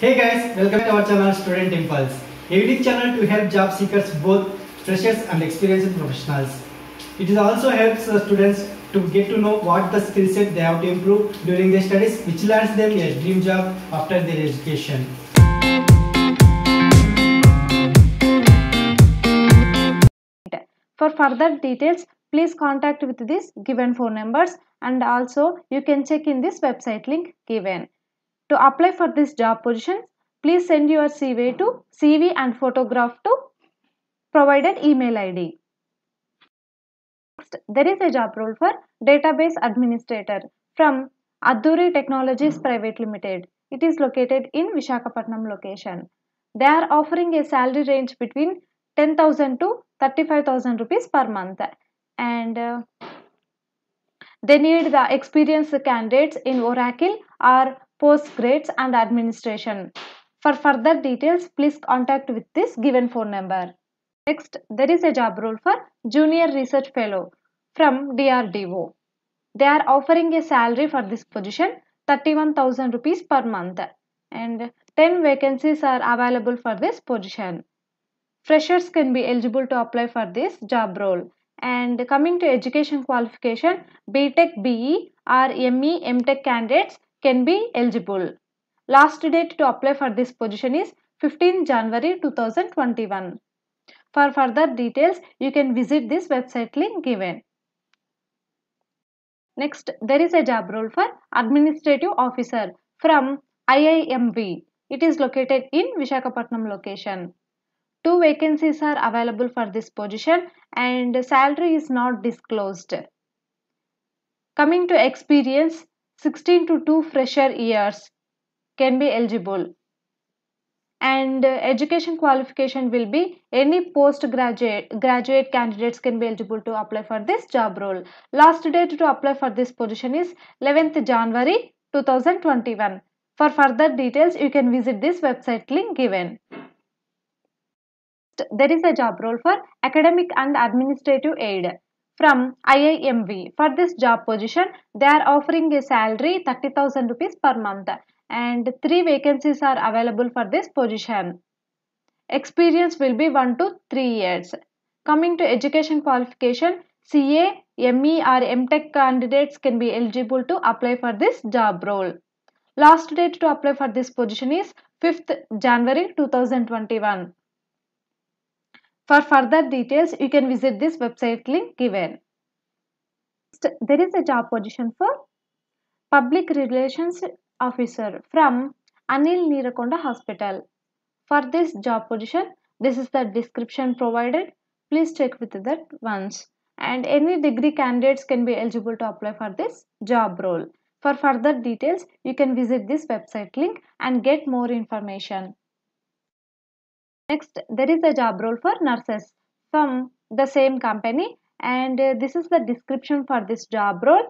Hey guys, welcome to our channel Student Impulse, a unique channel to help job seekers both freshers and experienced professionals. It also helps students to get to know what the skill set they have to improve during their studies which lands them a dream job after their education. For further details, please contact with this given phone numbers and also you can check in this website link given. To apply for this job position, please send your CV to CV and photograph to provided email ID. Next, there is a job role for database administrator from Aduri Technologies Private Limited. It is located in Vishakhapatnam location. They are offering a salary range between 10,000 to 35,000 rupees per month and uh, they need the experienced candidates in Oracle or Post grades and administration. For further details, please contact with this given phone number. Next, there is a job role for Junior Research Fellow from DRDO. They are offering a salary for this position 31,000 rupees per month and 10 vacancies are available for this position. Freshers can be eligible to apply for this job role. And coming to education qualification, BTech BE or ME MTech candidates can be eligible. Last date to apply for this position is 15 January 2021. For further details, you can visit this website link given. Next, there is a job role for Administrative Officer from IIMB. It is located in Vishakapatnam location. Two vacancies are available for this position and salary is not disclosed. Coming to experience, 16 to 2 fresher years can be eligible and uh, education qualification will be any postgraduate graduate candidates can be eligible to apply for this job role last date to apply for this position is 11th january 2021 for further details you can visit this website link given there is a job role for academic and administrative aid from IIMV. For this job position, they are offering a salary 30,000 rupees per month and three vacancies are available for this position. Experience will be 1 to 3 years. Coming to education qualification, CA, ME or MTech candidates can be eligible to apply for this job role. Last date to apply for this position is 5th January 2021. For further details, you can visit this website link given. there is a job position for Public Relations Officer from Anil Nirakonda Hospital. For this job position, this is the description provided. Please check with that once. And any degree candidates can be eligible to apply for this job role. For further details, you can visit this website link and get more information. Next, there is a job role for nurses from the same company and uh, this is the description for this job role.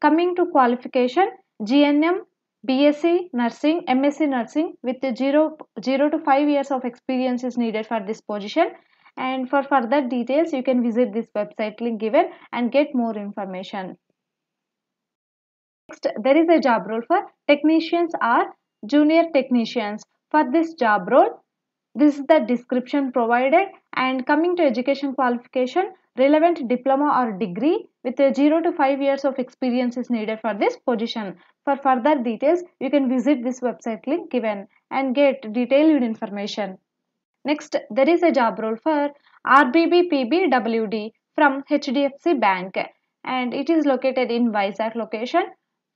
Coming to qualification, GNM, BSc Nursing, MSc Nursing with 0, 0 to 5 years of experience is needed for this position and for further details you can visit this website link given and get more information. Next, there is a job role for technicians or junior technicians. For this job role, this is the description provided and coming to education qualification relevant diploma or degree with 0 to 5 years of experience is needed for this position for further details you can visit this website link given and get detailed information next there is a job role for RBB PBWD from HDFC bank and it is located in Vizag location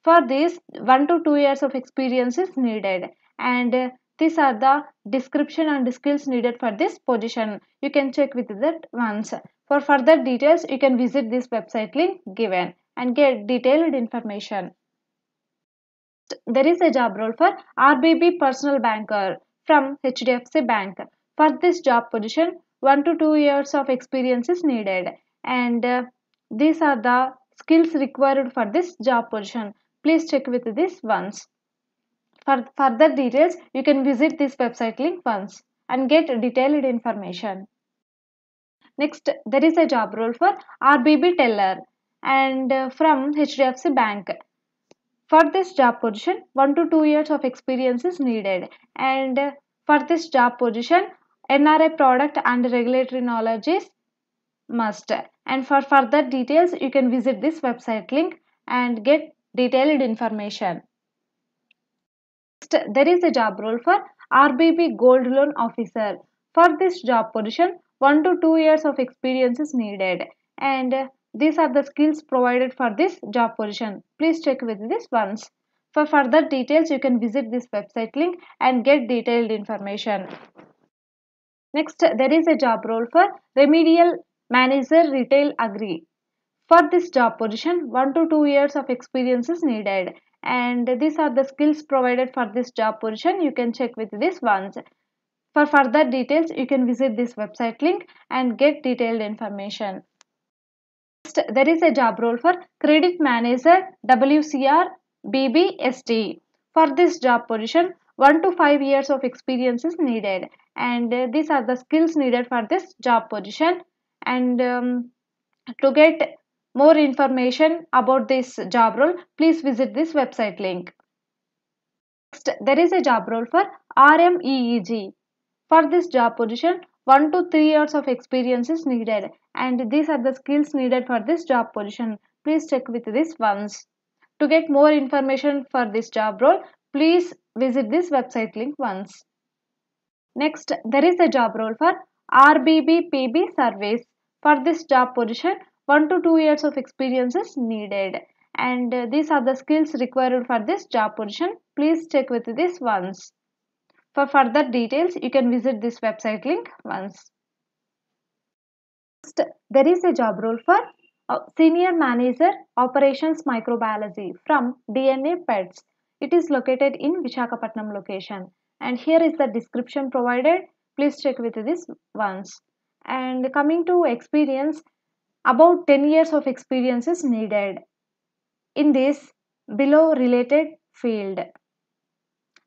for this 1 to 2 years of experience is needed and these are the description and skills needed for this position. You can check with that once. For further details, you can visit this website link given and get detailed information. There is a job role for RBB personal banker from HDFC Bank. For this job position, 1 to 2 years of experience is needed and uh, these are the skills required for this job position. Please check with this once. For further details, you can visit this website link once and get detailed information. Next, there is a job role for RBB teller and uh, from HDFC Bank. For this job position, 1 to 2 years of experience is needed. And uh, for this job position, N.R.A. product and regulatory knowledge is must. And for further details, you can visit this website link and get detailed information. Next, there is a job role for RBB Gold Loan Officer. For this job position, 1 to 2 years of experience is needed. And these are the skills provided for this job position. Please check with this once. For further details, you can visit this website link and get detailed information. Next, there is a job role for Remedial Manager Retail Agri. For this job position, 1 to 2 years of experience is needed and these are the skills provided for this job position you can check with this ones for further details you can visit this website link and get detailed information Next, there is a job role for credit manager wcr bbst for this job position 1 to 5 years of experience is needed and uh, these are the skills needed for this job position and um, to get more information about this job role, please visit this website link. Next, there is a job role for RMEEG. For this job position, 1 to 3 years of experience is needed and these are the skills needed for this job position. Please check with this once. To get more information for this job role, please visit this website link once. Next, there is a job role for RBB PB service. For this job position, 1 to 2 years of experience is needed and uh, these are the skills required for this job position please check with this once for further details you can visit this website link once Next, there is a job role for uh, senior manager operations microbiology from dna pets it is located in vishakapatnam location and here is the description provided please check with this once and coming to experience about 10 years of experience is needed in this below related field.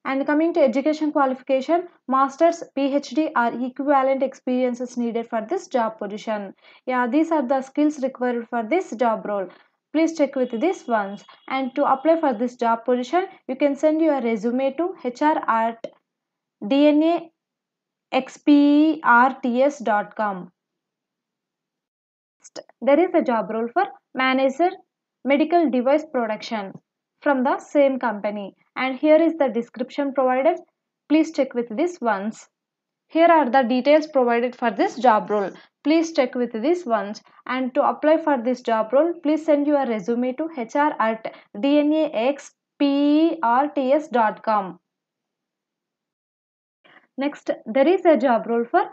And coming to education qualification, masters, PhD are equivalent experiences needed for this job position. Yeah, these are the skills required for this job role. Please check with these ones. And to apply for this job position, you can send your resume to HR at com there is a job role for manager medical device production from the same company and here is the description provided please check with this once here are the details provided for this job role please check with this once and to apply for this job role please send your resume to hr at dnaxperts.com next there is a job role for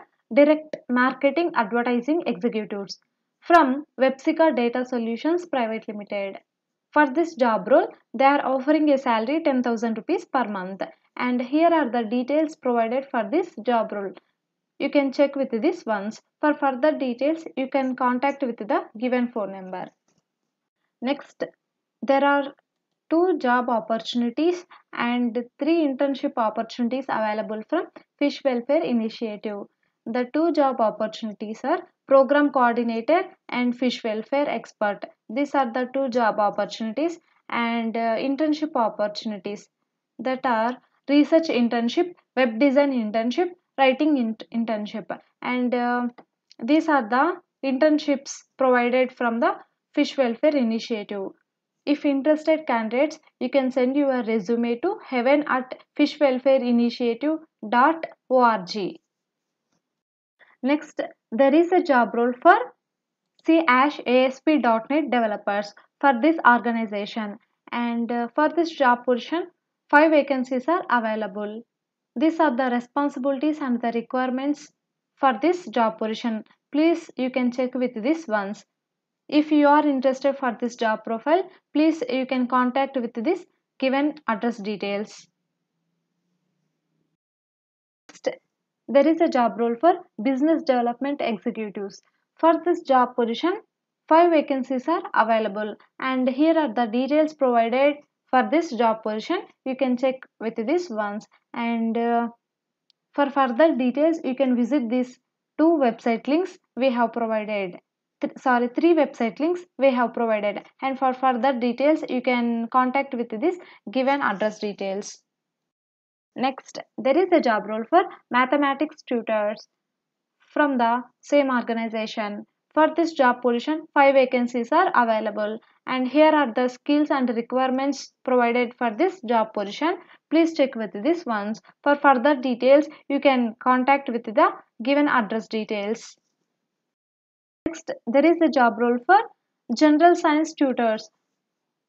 direct marketing advertising executives from Websica Data Solutions Private Limited. For this job role, they are offering a salary 10,000 rupees per month. And here are the details provided for this job role. You can check with this once. For further details, you can contact with the given phone number. Next, there are two job opportunities and three internship opportunities available from Fish Welfare Initiative. The two job opportunities are program coordinator and fish welfare expert these are the two job opportunities and uh, internship opportunities that are research internship web design internship writing in internship and uh, these are the internships provided from the fish welfare initiative if interested candidates you can send your resume to heaven at fishwelfareinitiative.org Next, there is a job role for ASP.NET developers for this organization and uh, for this job position, 5 vacancies are available. These are the responsibilities and the requirements for this job position. Please, you can check with these ones. If you are interested for this job profile, please you can contact with this given address details. there is a job role for business development executives. For this job position, 5 vacancies are available and here are the details provided for this job position. You can check with this ones and uh, for further details you can visit these two website links we have provided. Th sorry, three website links we have provided and for further details you can contact with this given address details. Next, there is a job role for mathematics tutors from the same organization. For this job position, 5 vacancies are available and here are the skills and requirements provided for this job position. Please check with these ones. For further details, you can contact with the given address details. Next, there is a job role for general science tutors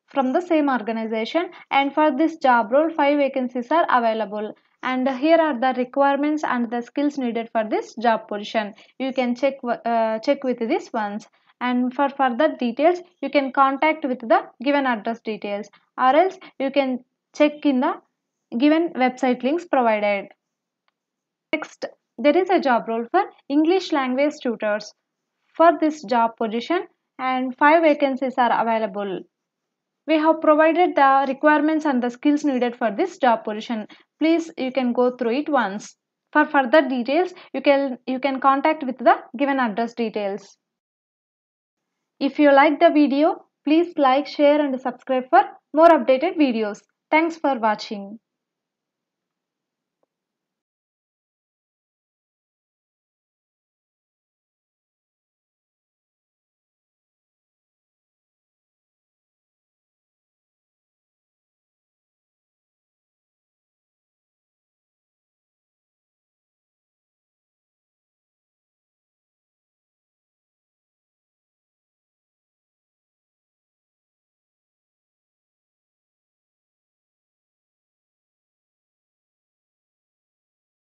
from the same organization and for this job role five vacancies are available and here are the requirements and the skills needed for this job position you can check uh, check with this ones. and for further details you can contact with the given address details or else you can check in the given website links provided next there is a job role for english language tutors for this job position and five vacancies are available we have provided the requirements and the skills needed for this job position please you can go through it once for further details you can you can contact with the given address details if you like the video please like share and subscribe for more updated videos thanks for watching